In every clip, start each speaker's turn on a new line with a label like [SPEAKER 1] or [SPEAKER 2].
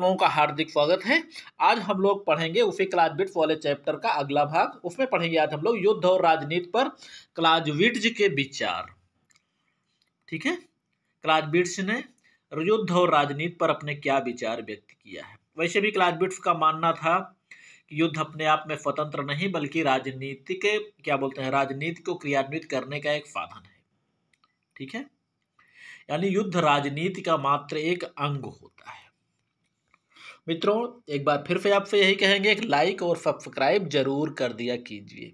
[SPEAKER 1] लोगों का हार्दिक स्वागत है आज हम लोग पढ़ेंगे उसी क्लास वाले चैप्टर का अगला भाग उसमें पढ़ेंगे आज हम लोग युद्ध और राजनीति पर क्लाजविट्ज के विचार ठीक है क्लाजबिट्स ने युद्ध और राजनीति पर अपने क्या विचार व्यक्त किया है वैसे भी क्लाजबिट्स का मानना था कि युद्ध अपने आप में स्वतंत्र नहीं बल्कि राजनीति के क्या बोलते हैं राजनीति को क्रियान्वित करने का एक साधन है ठीक है यानी युद्ध राजनीति का मात्र एक अंग होता है मित्रों एक बार फिर से आपसे यही कहेंगे एक लाइक और सब्सक्राइब जरूर कर दिया कीजिए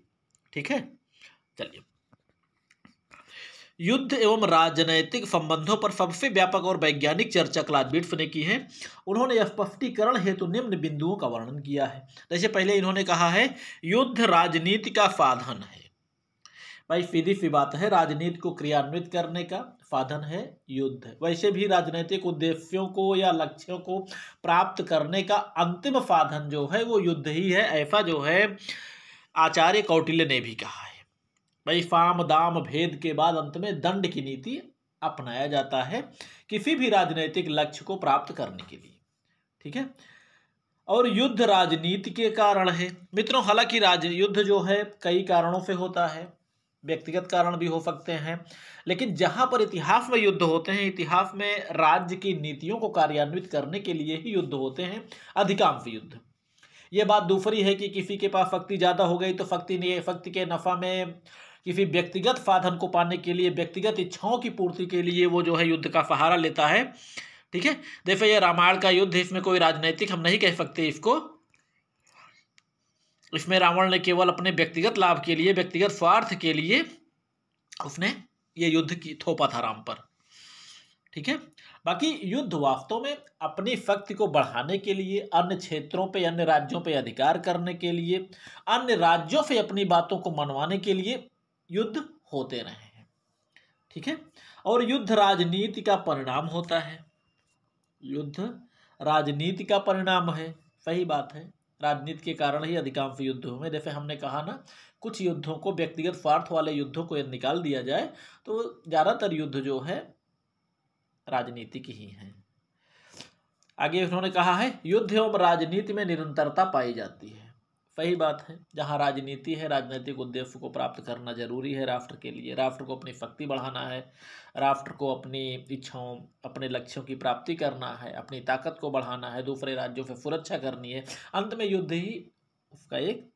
[SPEAKER 1] ठीक है चलिए युद्ध एवं राजनैतिक संबंधों पर सबसे व्यापक और वैज्ञानिक चर्चा क्लादबिट्स ने की है उन्होंने स्पष्टीकरण हेतु निम्न बिंदुओं का वर्णन किया है जैसे पहले इन्होंने कहा है युद्ध राजनीति का साधन है भाई सीधी सी बात है राजनीति को क्रियान्वित करने का साधन है युद्ध वैसे भी राजनीतिक उद्देश्यों को या लक्ष्यों को प्राप्त करने का अंतिम साधन जो है वो युद्ध ही है ऐसा जो है आचार्य कौटिल्य ने भी कहा है भाई फाम दाम भेद के बाद अंत में दंड की नीति अपनाया जाता है किसी भी राजनीतिक लक्ष्य को प्राप्त करने के लिए ठीक है और युद्ध राजनीति के कारण है मित्रों हालांकि राज युद्ध जो है कई कारणों से होता है व्यक्तिगत कारण भी हो सकते हैं लेकिन जहाँ पर इतिहास में युद्ध होते हैं इतिहास में राज्य की नीतियों को कार्यान्वित करने के लिए ही युद्ध होते हैं अधिकांश युद्ध ये बात दूसरी है कि किसी के पास शक्ति ज़्यादा हो गई तो शक्ति ने शक्ति के नफ़ा में किसी व्यक्तिगत साधन को पाने के लिए व्यक्तिगत इच्छाओं की पूर्ति के लिए वो जो है युद्ध का सहारा लेता है ठीक है देखो ये रामायण का युद्ध इसमें कोई राजनैतिक हम नहीं कह सकते इसको इसमें रावण ने केवल अपने व्यक्तिगत लाभ के लिए व्यक्तिगत स्वार्थ के लिए उसने ये युद्ध की थोपा था राम पर ठीक है बाकी युद्ध वास्तव में अपनी शक्ति को बढ़ाने के लिए अन्य क्षेत्रों पे अन्य राज्यों पे अधिकार करने के लिए अन्य राज्यों से अपनी बातों को मनवाने के लिए युद्ध होते रहे हैं ठीक है और युद्ध राजनीति का परिणाम होता है युद्ध राजनीति का परिणाम है सही बात है राजनीति के कारण ही अधिकांश युद्ध हुए जैसे हमने कहा ना कुछ युद्धों को व्यक्तिगत स्वार्थ वाले युद्धों को यदि निकाल दिया जाए तो ज़्यादातर युद्ध जो है राजनीतिक ही हैं आगे उन्होंने कहा है युद्ध एवं राजनीति में निरंतरता पाई जाती है वही बात है जहाँ राजनीति है राजनीतिक उद्देश्य को प्राप्त करना जरूरी है राष्ट्र के लिए राष्ट्र को अपनी शक्ति बढ़ाना है राष्ट्र को अपनी इच्छाओं अपने लक्ष्यों की प्राप्ति करना है अपनी ताकत को बढ़ाना है दूसरे राज्यों से सुरक्षा करनी है अंत में युद्ध ही उसका एक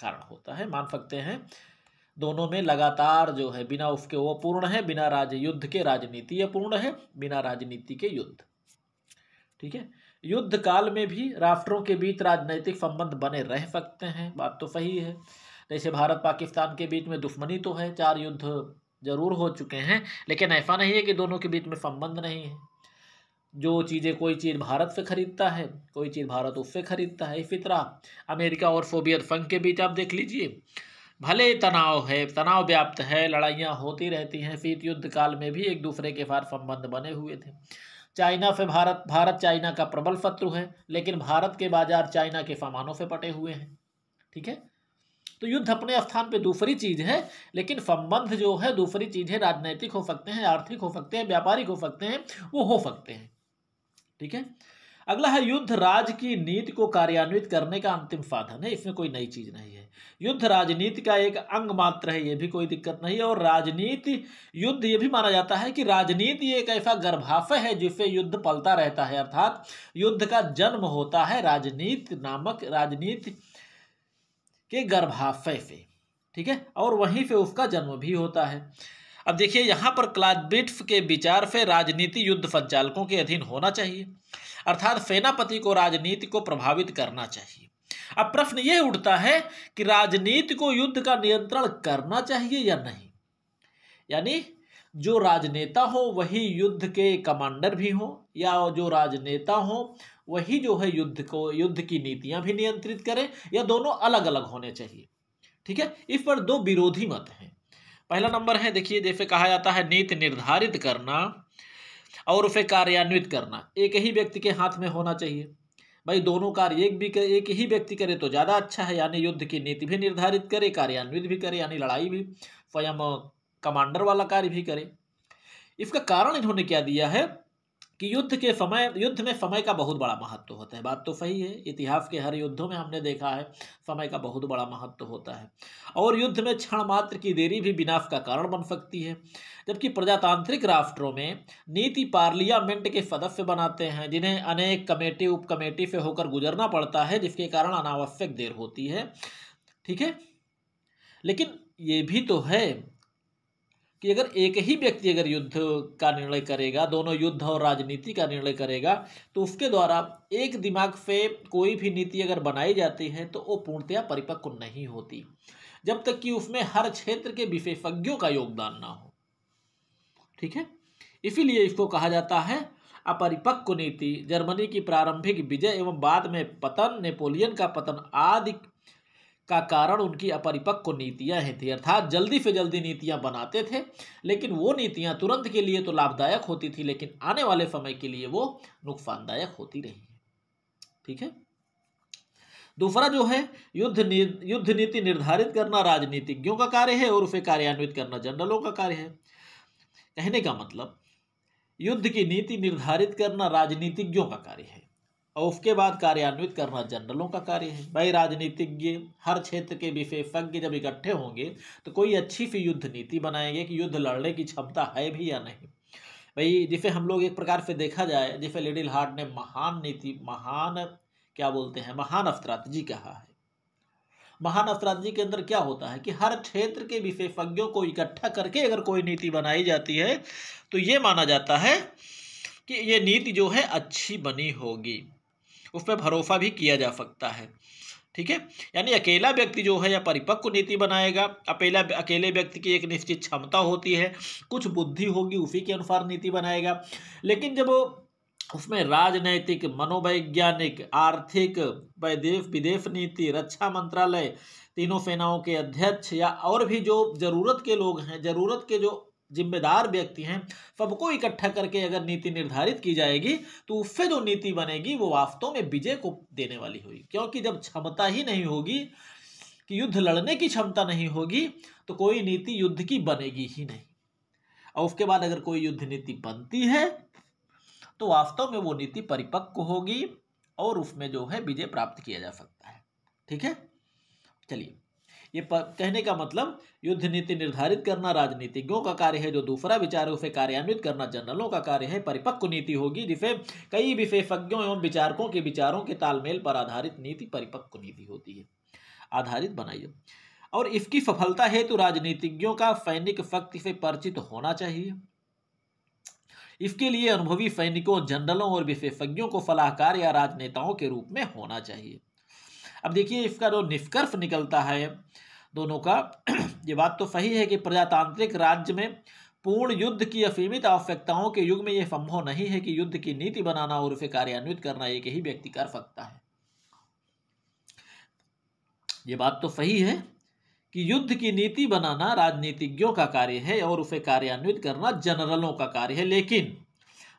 [SPEAKER 1] कारण होता है मान सकते हैं दोनों में लगातार जो है बिना उसके वो पूर्ण है बिना राज्य युद्ध के राजनीति ये पूर्ण है बिना राजनीति के युद्ध ठीक है युद्ध काल में भी राष्ट्रों के बीच राजनैतिक संबंध बने रह सकते हैं बात तो सही है जैसे भारत पाकिस्तान के बीच में दुश्मनी तो है चार युद्ध जरूर हो चुके हैं लेकिन ऐसा नहीं है कि दोनों के बीच में संबंध नहीं है जो चीज़ें कोई चीज़ भारत से ख़रीदता है कोई चीज़ भारत उससे ख़रीदता है इसी तरह अमेरिका और सोवियत संघ के बीच आप देख लीजिए भले तनाव है तनाव व्याप्त है लड़ाइयाँ होती रहती हैं शीत युद्ध काल में भी एक दूसरे के साथ संबंध बने हुए थे चाइना से भारत भारत चाइना का प्रबल शत्रु है लेकिन भारत के बाजार चाइना के सामानों से पटे हुए हैं ठीक है तो युद्ध अपने स्थान पे दूसरी चीज़ है लेकिन संबंध जो है दूसरी चीज़ है राजनैतिक हो सकते हैं आर्थिक हो सकते हैं व्यापारिक हो सकते हैं वो हो सकते हैं ठीक है अगला है युद्ध राज की नीति को कार्यान्वित करने का अंतिम साधन है इसमें कोई नई चीज़ नहीं है युद्ध राजनीति का एक अंग मात्र है यह भी कोई दिक्कत नहीं है और राजनीति युद्ध ये भी माना जाता है कि राजनीति एक ऐसा गर्भाशय है जिससे युद्ध पलता रहता है अर्थात युद्ध का जन्म होता है राजनीति नामक राजनीति के गर्भाशय से ठीक है और वहीं से उसका जन्म भी होता है अब देखिए यहाँ पर क्लादबिट्फ के विचार से राजनीति युद्ध संचालकों के अधीन होना चाहिए अर्थात सेनापति को राजनीति को प्रभावित करना चाहिए अब प्रश्न यह उठता है कि राजनीति को युद्ध का नियंत्रण करना चाहिए या नहीं यानी जो राजनेता हो वही युद्ध के कमांडर भी हो या जो राजनेता हो वही जो है युद्ध को युद्ध की नीतियां भी नियंत्रित करें या दोनों अलग अलग होने चाहिए ठीक है इस पर दो विरोधी मत हैं पहला नंबर है देखिए जैसे कहा जाता है नीति निर्धारित करना और उसे कार्यान्वित करना एक ही व्यक्ति के हाथ में होना चाहिए भाई दोनों कार्य एक भी कर, एक ही व्यक्ति करे तो ज़्यादा अच्छा है यानी युद्ध की नीति भी निर्धारित करे कार्यान्वित भी करे यानी लड़ाई भी स्वयं कमांडर वाला कार्य भी करे इसका कारण इन्होंने क्या दिया है कि युद्ध के समय युद्ध में समय का बहुत बड़ा महत्व होता है बात तो सही है इतिहास के हर युद्धों में हमने देखा है समय का बहुत बड़ा महत्व होता है और युद्ध में क्षण मात्र की देरी भी विनाश का कारण बन सकती है जबकि प्रजातांत्रिक राष्ट्रों में नीति पार्लियामेंट के सदस्य बनाते हैं जिन्हें अनेक कमेटी उप कमेटी से होकर गुजरना पड़ता है जिसके कारण अनावश्यक देर होती है ठीक है लेकिन ये भी तो है कि अगर एक ही व्यक्ति अगर युद्ध का निर्णय करेगा दोनों युद्ध और राजनीति का निर्णय करेगा तो उसके द्वारा एक दिमाग से कोई भी नीति अगर बनाई जाती है तो वो पूर्णतया परिपक्व नहीं होती जब तक कि उसमें हर क्षेत्र के विशेषज्ञों का योगदान ना हो ठीक है इसीलिए इसको कहा जाता है अपरिपक्व नीति जर्मनी की प्रारंभिक विजय एवं बाद में पतन नेपोलियन का पतन आदि का कारण उनकी अपरिपक्व नीतियां ही थी अर्थात जल्दी से जल्दी नीतियां बनाते थे लेकिन वो नीतियां तुरंत के लिए तो लाभदायक होती थी लेकिन आने वाले समय के लिए वो नुकसानदायक होती रही है ठीक है दूसरा जो है युद्ध नी, युद्ध नीति निर्धारित करना राजनीतिज्ञों का कार्य है और उसे कार्यान्वित करना जनरलों का कार्य है कहने का मतलब युद्ध की नीति निर्धारित करना राजनीतिज्ञों का कार्य है और उसके बाद कार्यान्वित करना जनरलों का कार्य है भाई राजनीतिज्ञ हर क्षेत्र के विशेषज्ञ जब इकट्ठे होंगे तो कोई अच्छी सी युद्ध नीति बनाएंगे कि युद्ध लड़ने की क्षमता है भी या नहीं भाई जिसे हम लोग एक प्रकार से देखा जाए जिसे लिडिल हार्ट ने महान नीति महान क्या बोलते हैं महान जी कहा है महान जी के अंदर क्या होता है कि हर क्षेत्र के विशेषज्ञों को इकट्ठा करके अगर कोई नीति बनाई जाती है तो ये माना जाता है कि ये नीति जो है अच्छी बनी होगी उस पर भरोसा भी किया जा सकता है ठीक है यानी अकेला व्यक्ति जो है या परिपक्व नीति बनाएगा अकेला अकेले व्यक्ति की एक निश्चित क्षमता होती है कुछ बुद्धि होगी उसी के अनुसार नीति बनाएगा लेकिन जब वो उसमें राजनैतिक मनोवैज्ञानिक आर्थिक वैदेश विदेश नीति रक्षा मंत्रालय तीनों सेनाओं के अध्यक्ष या और भी जो जरूरत के लोग हैं जरूरत के जो जिम्मेदार व्यक्ति हैं सबको इकट्ठा करके अगर नीति निर्धारित की जाएगी तो उससे जो नीति बनेगी वो वास्तव में विजय को देने वाली होगी क्योंकि जब क्षमता ही नहीं होगी कि युद्ध लड़ने की क्षमता नहीं होगी तो कोई नीति युद्ध की बनेगी ही नहीं और उसके बाद अगर कोई युद्ध नीति बनती है तो वास्तव में वो नीति परिपक्व होगी और उसमें जो है विजय प्राप्त किया जा सकता है ठीक है चलिए ये कहने का मतलब युद्ध नीति निर्धारित करना राजनीतिज्ञों का कार्य है जो दूसरा विचार है उसे कार्यान्वित करना जनरलों का कार्य है परिपक्व नीति होगी जिसे कई विशेषज्ञों एवं विचारकों के विचारों के तालमेल पर आधारित नीति परिपक्व नीति होती है आधारित बनाइए और इसकी सफलता हेतु तो राजनीतिज्ञों का सैनिक शक्ति से परिचित होना चाहिए इसके लिए अनुभवी सैनिकों जनरलों और विशेषज्ञों को सलाहकार या राजनेताओं के रूप में होना चाहिए अब देखिए इसका जो निष्कर्ष निकलता है दोनों का ये बात तो सही है कि प्रजातांत्रिक राज्य में पूर्ण युद्ध की असीमित आवश्यकताओं के युग में यह संभव नहीं है कि युद्ध की नीति बनाना और उसे कार्यान्वित करना एक ही व्यक्ति कर सकता है ये बात तो सही है कि युद्ध की नीति बनाना राजनीतिज्ञों का कार्य है और उसे कार्यान्वित करना जनरलों का कार्य है लेकिन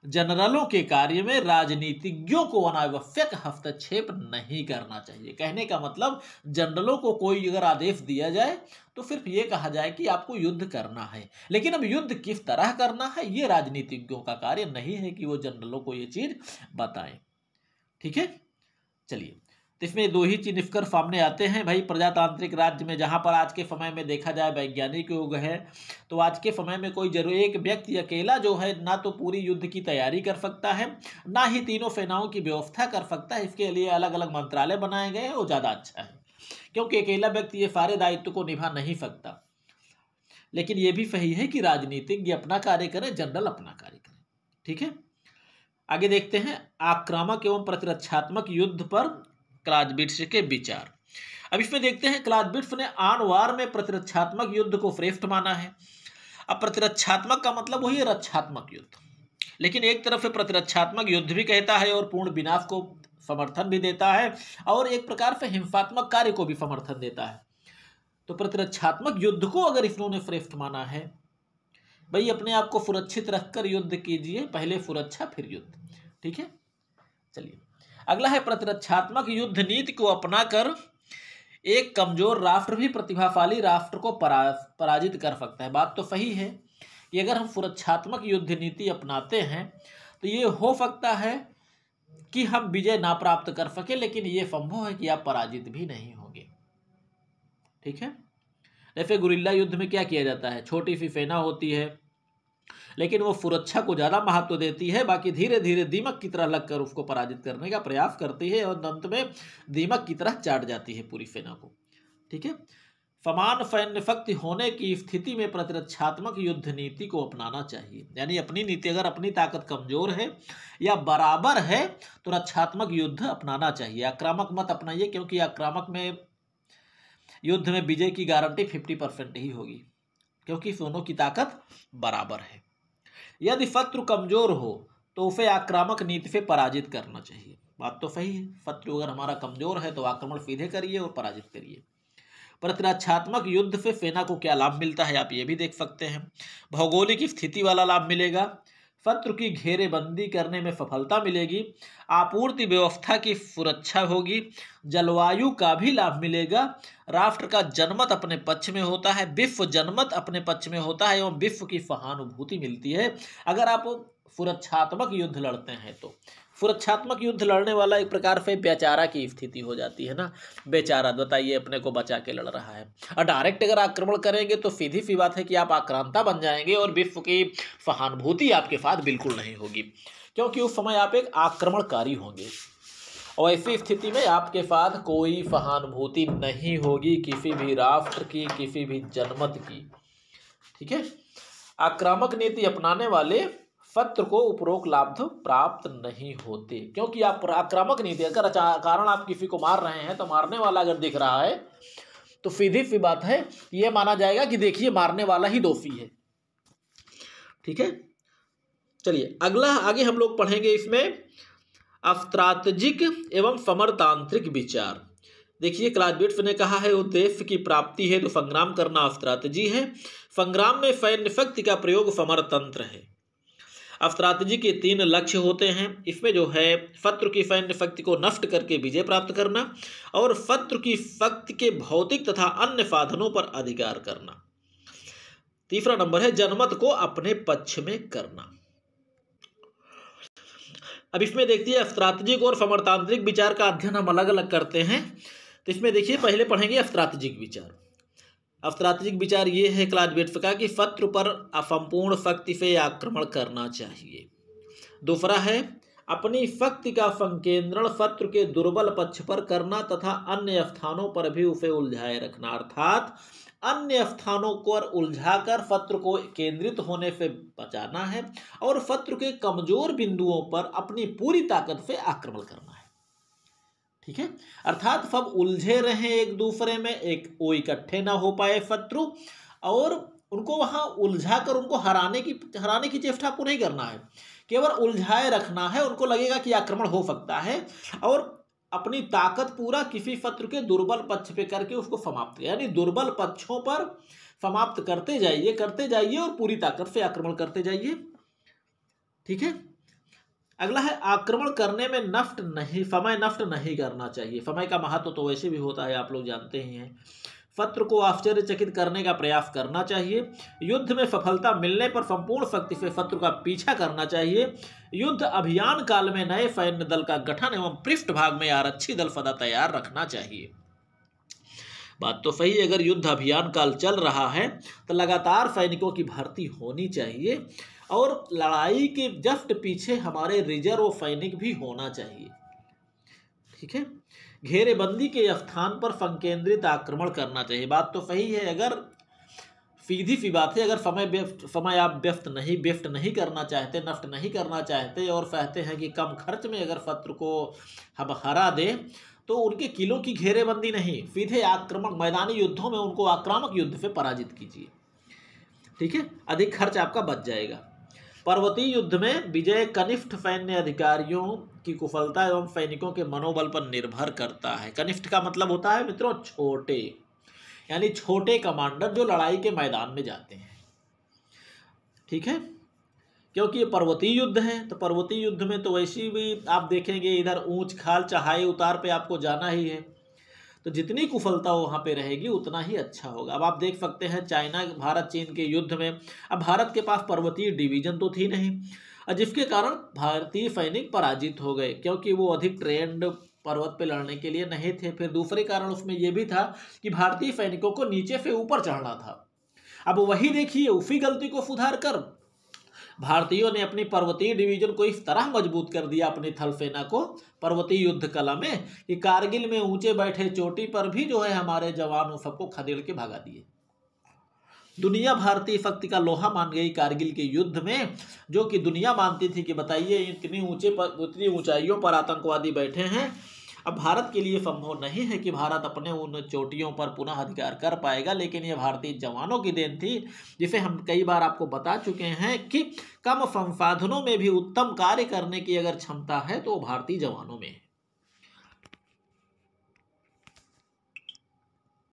[SPEAKER 1] जनरलों के कार्य में राजनीतिज्ञों को अनावश्यक हस्तक्षेप नहीं करना चाहिए कहने का मतलब जनरलों को कोई अगर आदेश दिया जाए तो सिर्फ ये कहा जाए कि आपको युद्ध करना है लेकिन अब युद्ध किस तरह करना है ये राजनीतिज्ञों का कार्य नहीं है कि वो जनरलों को ये चीज़ बताएं ठीक है चलिए तो इसमें दो ही चीज निष्कर्ष सामने आते हैं भाई प्रजातांत्रिक राज्य में जहाँ पर आज के समय में देखा जाए वैज्ञानिक योग है तो आज के समय में कोई जरूर एक व्यक्ति अकेला जो है ना तो पूरी युद्ध की तैयारी कर सकता है ना ही तीनों सेनाओं की व्यवस्था कर सकता है इसके लिए अलग अलग मंत्रालय बनाए गए हैं वो ज़्यादा अच्छा है क्योंकि अकेला व्यक्ति ये सारे दायित्व को निभा नहीं सकता लेकिन ये भी सही है कि राजनीतिक ये अपना कार्य करें जनरल अपना कार्य करें ठीक है आगे देखते हैं आक्रामक एवं प्रतिरक्षात्मक युद्ध पर क्लाजबिट्स के विचार अब इसमें देखते हैं क्लाजबिट्स ने आनवार में प्रतिरक्षात्मक युद्ध को श्रेष्ठ माना है अब प्रतिरक्षात्मक का मतलब वही रक्षात्मक युद्ध लेकिन एक तरफ से प्रतिरक्षात्मक युद्ध भी कहता है और पूर्ण विनाश को समर्थन भी देता है और एक प्रकार से हिंसात्मक कार्य को भी समर्थन देता है तो प्रतिरक्षात्मक युद्ध को अगर इन्होंने श्रेष्ठ माना है भाई अपने आप को सुरक्षित रखकर युद्ध कीजिए पहले सुरक्षा फिर युद्ध ठीक है चलिए अगला है प्रतिरक्षात्मक युद्ध नीति को अपनाकर एक कमजोर राष्ट्र भी प्रतिभाशाली राष्ट्र को परा पराजित कर सकता है बात तो सही है कि अगर हम सुरक्षात्मक युद्ध नीति अपनाते हैं तो ये हो सकता है कि हम विजय ना प्राप्त कर सके लेकिन ये संभव है कि आप पराजित भी नहीं होंगे ठीक है जैसे गुरिल्ला युद्ध में क्या किया जाता है छोटी सी सेना होती है लेकिन वो सुरक्षा को ज़्यादा महत्व देती है बाकी धीरे धीरे दीमक की तरह लगकर उसको पराजित करने का प्रयास करती है और अंत में दीमक की तरह चाट जाती है पूरी सेना को ठीक है समान सैन्य शक्ति होने की स्थिति में प्रतिरक्षात्मक युद्ध नीति को अपनाना चाहिए यानी अपनी नीति अगर अपनी ताकत कमजोर है या बराबर है तो रक्षात्मक युद्ध अपनाना चाहिए आक्रामक मत अपनाइए क्योंकि आक्रामक में युद्ध में विजय की गारंटी फिफ्टी परसेंट ही होगी क्योंकि दोनों की ताकत बराबर है यदि फत्र कमज़ोर हो तो उसे आक्रामक नीति से पराजित करना चाहिए बात तो सही है फत्र अगर हमारा कमज़ोर है तो आक्रमण सीधे करिए और पराजित करिए प्रतिरक्षात्मक युद्ध से सेना को क्या लाभ मिलता है आप ये भी देख सकते हैं भौगोलिक स्थिति वाला लाभ मिलेगा शत्रु की घेरेबंदी करने में सफलता मिलेगी आपूर्ति व्यवस्था की सुरक्षा होगी जलवायु का भी लाभ मिलेगा राष्ट्र का जनमत अपने पक्ष में होता है विश्व जनमत अपने पक्ष में होता है एवं विश्व की सहानुभूति मिलती है अगर आप सुरक्षात्मक युद्ध लड़ते हैं तो सुरक्षात्मक युद्ध लड़ने वाला एक प्रकार से बेचारा की स्थिति हो जाती है ना बेचारा बताइए अपने को बचा के लड़ रहा है और डायरेक्ट अगर आक्रमण करेंगे तो सीधी सी बात है कि आप आक्रांता बन जाएंगे और विश्व की सहानुभूति आपके साथ बिल्कुल नहीं होगी क्योंकि उस समय आप एक आक्रमणकारी होंगे और ऐसी स्थिति में आपके साथ कोई सहानुभूति नहीं होगी किसी भी राष्ट्र की किसी भी जनमत की ठीक है आक्रामक नीति अपनाने वाले सत्र को उपरोक्त लाभ प्राप्त नहीं होते क्योंकि आप आक्रामक नहीं थे अगर कारण आप किसी को मार रहे हैं तो मारने वाला अगर दिख रहा है तो सीधी सी बात है ये माना जाएगा कि देखिए मारने वाला ही दोषी है ठीक है चलिए अगला आगे हम लोग पढ़ेंगे इसमें अस्त्रातजिक एवं समरतांत्रिक विचार देखिए क्लाजबिट्स ने कहा है उद्देश्य की प्राप्ति है तो संग्राम करना अस्त्रातजी है संग्राम में सैन्य शक्ति का प्रयोग समरतंत्र है अस्त्रातजी के तीन लक्ष्य होते हैं इसमें जो है फ़त्र की फ़ैन फ़क्त को नष्ट करके विजय प्राप्त करना और फ़त्र की फ़क्त के भौतिक तथा अन्य साधनों पर अधिकार करना तीसरा नंबर है जनमत को अपने पक्ष में करना अब इसमें देखिए अस्त्रात्जिक और समर्तांत्रिक विचार का अध्ययन हम अलग अलग करते हैं तो इसमें देखिए पहले पढ़ेंगे अस्त्रात्जिक विचार अवतरात्रिक विचार ये है क्लाजबेट का कि फ़त्र पर अफमपूर्ण फ़क्ति पे आक्रमण करना चाहिए दूसरा है अपनी फ़क्ति का संकेंद्रण फत्र के दुर्बल पक्ष पर करना तथा अन्य स्थानों पर भी उसे उलझाए रखना अर्थात अन्य स्थानों पर उलझाकर फत्र को केंद्रित होने से बचाना है और फत्र के कमज़ोर बिंदुओं पर अपनी पूरी ताकत से आक्रमण करना है ठीक है अर्थात फब उलझे रहे एक दूसरे में एक वो इकट्ठे ना हो पाए शत्रु और उनको वहां उलझा कर उनको हराने की हराने की चेष्टा आपको नहीं करना है केवल उलझाए रखना है उनको लगेगा कि आक्रमण हो सकता है और अपनी ताकत पूरा किसी शत्रु के दुर्बल पक्ष पे करके उसको समाप्त यानी दुर्बल पक्षों पर समाप्त करते जाइए करते जाइए और पूरी ताकत से आक्रमण करते जाइए ठीक है अगला है आक्रमण करने में नफ्ट नहीं फमय नफ्ट नहीं करना चाहिए फमय का महत्व तो वैसे भी होता है आप लोग जानते ही हैं पत्र को आश्चर्यचकित करने का प्रयास करना चाहिए युद्ध में सफलता मिलने पर संपूर्ण शक्ति से पत्र का पीछा करना चाहिए युद्ध अभियान काल में नए सैन्य दल का गठन एवं पृष्ठभाग में आरक्षी दल सदा तैयार रखना चाहिए बात तो सही अगर युद्ध अभियान काल चल रहा है तो लगातार सैनिकों की भर्ती होनी चाहिए और लड़ाई के जस्ट पीछे हमारे रिजर्व सैनिक भी होना चाहिए ठीक है घेरेबंदी के स्थान पर संकेंद्रित आक्रमण करना चाहिए बात तो सही है अगर सीधी सी बात है अगर समय व्यस्त समय आप व्यस्त नहीं व्यस्त नहीं करना चाहते नष्ट नहीं करना चाहते और कहते हैं कि कम खर्च में अगर शत्रु को हम हरा दें तो उनके किलों की घेरेबंदी नहीं सीधे आक्रमण मैदानी युद्धों में उनको आक्रामक युद्ध से पराजित कीजिए ठीक है अधिक खर्च आपका बच जाएगा पर्वतीय युद्ध में विजय कनिष्ठ सैन्य अधिकारियों की कुशलता एवं सैनिकों के मनोबल पर निर्भर करता है कनिष्ठ का मतलब होता है मित्रों छोटे यानी छोटे कमांडर जो लड़ाई के मैदान में जाते हैं ठीक है क्योंकि ये पर्वतीय युद्ध है तो पर्वतीय युद्ध में तो वैसी भी आप देखेंगे इधर ऊंच खाल चढ़ाई उतार पे आपको जाना ही है तो जितनी कुफलता वहाँ पे रहेगी उतना ही अच्छा होगा अब आप देख सकते हैं चाइना भारत चीन के युद्ध में अब भारत के पास पर्वतीय डिवीजन तो थी नहीं और जिसके कारण भारतीय सैनिक पराजित हो गए क्योंकि वो अधिक ट्रेंड पर्वत पे लड़ने के लिए नहीं थे फिर दूसरे कारण उसमें यह भी था कि भारतीय सैनिकों को नीचे से ऊपर चढ़ना था अब वही देखिए उसी गलती को सुधार कर भारतीयों ने अपनी पर्वतीय डिवीजन को इस तरह मजबूत कर दिया अपनी थल सेना को पर्वतीय युद्ध कला में कि कारगिल में ऊंचे बैठे चोटी पर भी जो है हमारे जवानों सबको खदेड़ के भगा दिए दुनिया भारतीय शक्ति का लोहा मान गई कारगिल के युद्ध में जो कि दुनिया मानती थी कि बताइए इतनी ऊंचे पर इतनी ऊंचाइयों पर आतंकवादी बैठे हैं अब भारत के लिए संभव नहीं है कि भारत अपने उन चोटियों पर पुनः अधिकार कर पाएगा लेकिन यह भारतीय जवानों की देन थी जिसे हम कई बार आपको बता चुके हैं कि कम संसाधनों में भी उत्तम कार्य करने की अगर क्षमता है तो वो भारतीय जवानों में है